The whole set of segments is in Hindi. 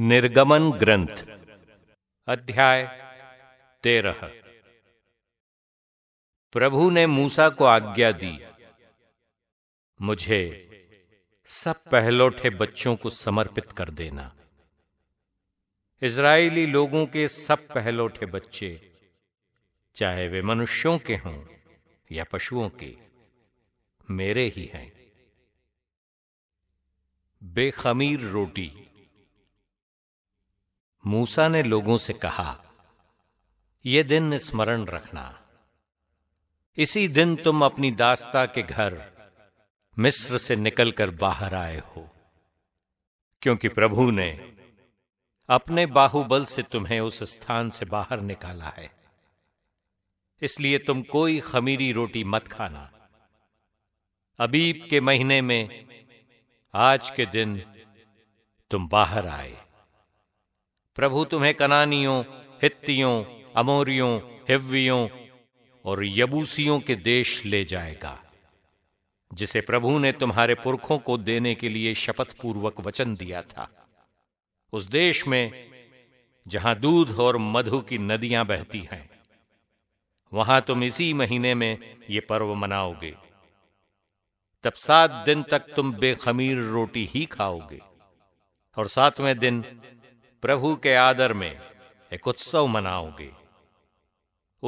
निर्गमन ग्रंथ अध्याय तेरह प्रभु ने मूसा को आज्ञा दी मुझे सब पहलोठे बच्चों को समर्पित कर देना इज़राइली लोगों के सब पहलोठे बच्चे चाहे वे मनुष्यों के हों या पशुओं के मेरे ही हैं बेखमीर रोटी मूसा ने लोगों से कहा यह दिन स्मरण रखना इसी दिन तुम अपनी दास्ता के घर मिस्र से निकलकर बाहर आए हो क्योंकि प्रभु ने अपने बाहुबल से तुम्हें उस स्थान से बाहर निकाला है इसलिए तुम कोई खमीरी रोटी मत खाना अबीब के महीने में आज के दिन तुम बाहर आए प्रभु तुम्हें कनानियों हित्तियों अमोरियों हिव्वियों और यबूसियों के देश ले जाएगा जिसे प्रभु ने तुम्हारे पुरखों को देने के लिए शपथ पूर्वक वचन दिया था उस देश में जहां दूध और मधु की नदियां बहती हैं वहां तुम इसी महीने में ये पर्व मनाओगे तब सात दिन तक तुम बेखमीर रोटी ही खाओगे और सातवें दिन प्रभु के आदर में एक उत्सव मनाओगे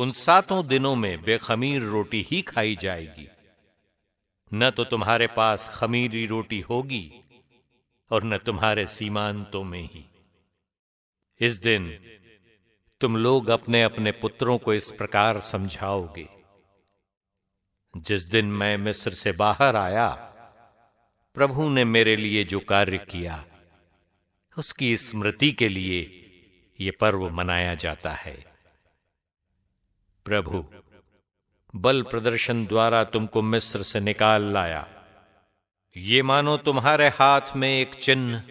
उन सातों दिनों में बेखमीर रोटी ही खाई जाएगी न तो तुम्हारे पास खमीरी रोटी होगी और न तुम्हारे सीमांतों में ही इस दिन तुम लोग अपने अपने पुत्रों को इस प्रकार समझाओगे जिस दिन मैं मिस्र से बाहर आया प्रभु ने मेरे लिए जो कार्य किया उसकी स्मृति के लिए ये पर्व मनाया जाता है प्रभु बल प्रदर्शन द्वारा तुमको मिस्र से निकाल लाया ये मानो तुम्हारे हाथ में एक चिन्ह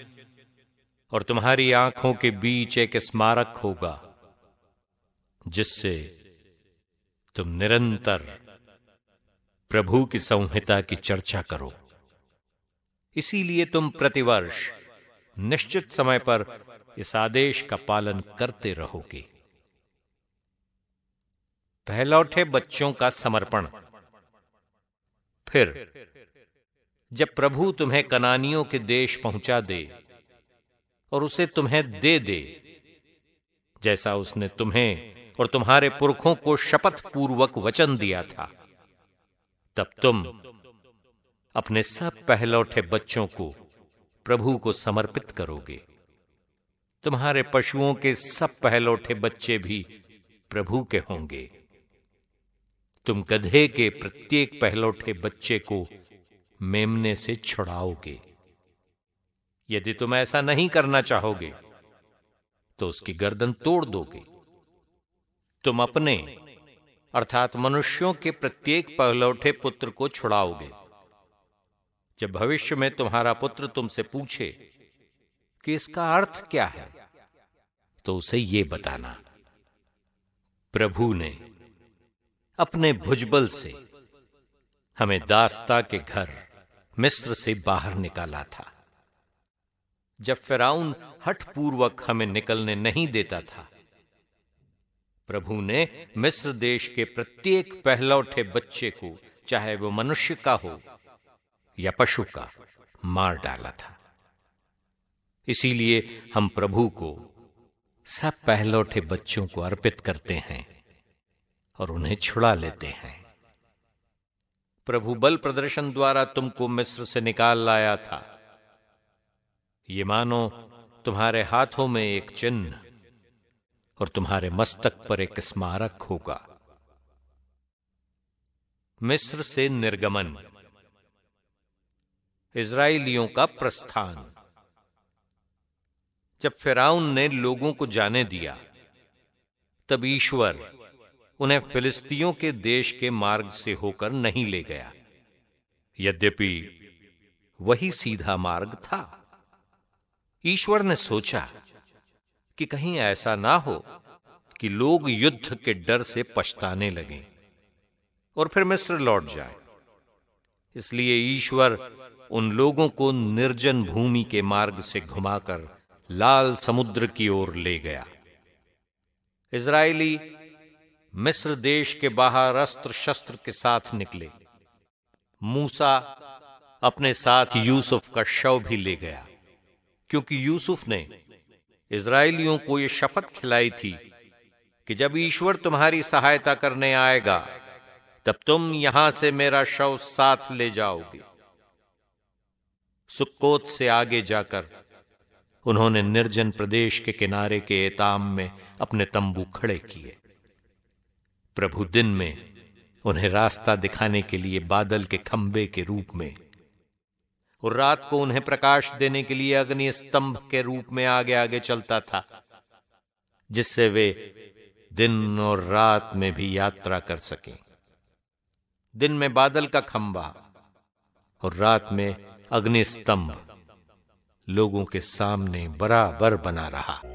और तुम्हारी आंखों के बीच एक स्मारक होगा जिससे तुम निरंतर प्रभु की संहिता की चर्चा करो इसीलिए तुम प्रतिवर्ष निश्चित समय पर इस आदेश का पालन करते रहोगे पहलौठे बच्चों का समर्पण फिर जब प्रभु तुम्हें कनानियों के देश पहुंचा दे और उसे तुम्हें दे दे जैसा उसने तुम्हें और तुम्हारे पुरखों को शपथ पूर्वक वचन दिया था तब तुम अपने सब पहलौठे बच्चों को प्रभु को समर्पित करोगे तुम्हारे पशुओं के सब पहलौठे बच्चे भी प्रभु के होंगे तुम गधे के प्रत्येक पहलौठे बच्चे को मेमने से छुड़ाओगे यदि तुम ऐसा नहीं करना चाहोगे तो उसकी गर्दन तोड़ दोगे तुम अपने अर्थात मनुष्यों के प्रत्येक पहलौठे पुत्र को छुड़ाओगे जब भविष्य में तुम्हारा पुत्र तुमसे पूछे कि इसका अर्थ क्या है तो उसे ये बताना प्रभु ने अपने भुजबल से हमें दास्ता के घर मिस्र से बाहर निकाला था जब फिराउन हठपूर्वक हमें निकलने नहीं देता था प्रभु ने मिस्र देश के प्रत्येक पहलौठे बच्चे को चाहे वो मनुष्य का हो या पशु का मार डाला था इसीलिए हम प्रभु को सब पहलौठे बच्चों को अर्पित करते हैं और उन्हें छुड़ा लेते हैं प्रभु बल प्रदर्शन द्वारा तुमको मिस्र से निकाल लाया था ये मानो तुम्हारे हाथों में एक चिन्ह और तुम्हारे मस्तक पर एक स्मारक होगा मिस्र से निर्गमन इसराइलियों का प्रस्थान जब फिराउन ने लोगों को जाने दिया तब ईश्वर उन्हें फिलिस्तियों के देश के मार्ग से होकर नहीं ले गया यद्यपि वही सीधा मार्ग था ईश्वर ने सोचा कि कहीं ऐसा ना हो कि लोग युद्ध के डर से पछताने लगें और फिर मिस्र लौट जाएं। इसलिए ईश्वर उन लोगों को निर्जन भूमि के मार्ग से घुमाकर लाल समुद्र की ओर ले गया इसराइली मिस्र देश के बाहर अस्त्र शस्त्र के साथ निकले मूसा अपने साथ यूसुफ का शव भी ले गया क्योंकि यूसुफ ने इसराइलियों को यह शपथ खिलाई थी कि जब ईश्वर तुम्हारी सहायता करने आएगा तब तुम यहां से मेरा शव साथ ले जाओगे सुक्कोत से आगे जाकर उन्होंने निर्जन प्रदेश के किनारे के एताम में अपने तंबू खड़े किए प्रभु दिन में उन्हें रास्ता दिखाने के लिए बादल के खंबे के रूप में और रात को उन्हें प्रकाश देने के लिए अग्नि स्तंभ के रूप में आगे आगे चलता था जिससे वे दिन और रात में भी यात्रा कर सकें दिन में बादल का खंबा और रात में अग्निस्तंभ लोगों के सामने बराबर बना रहा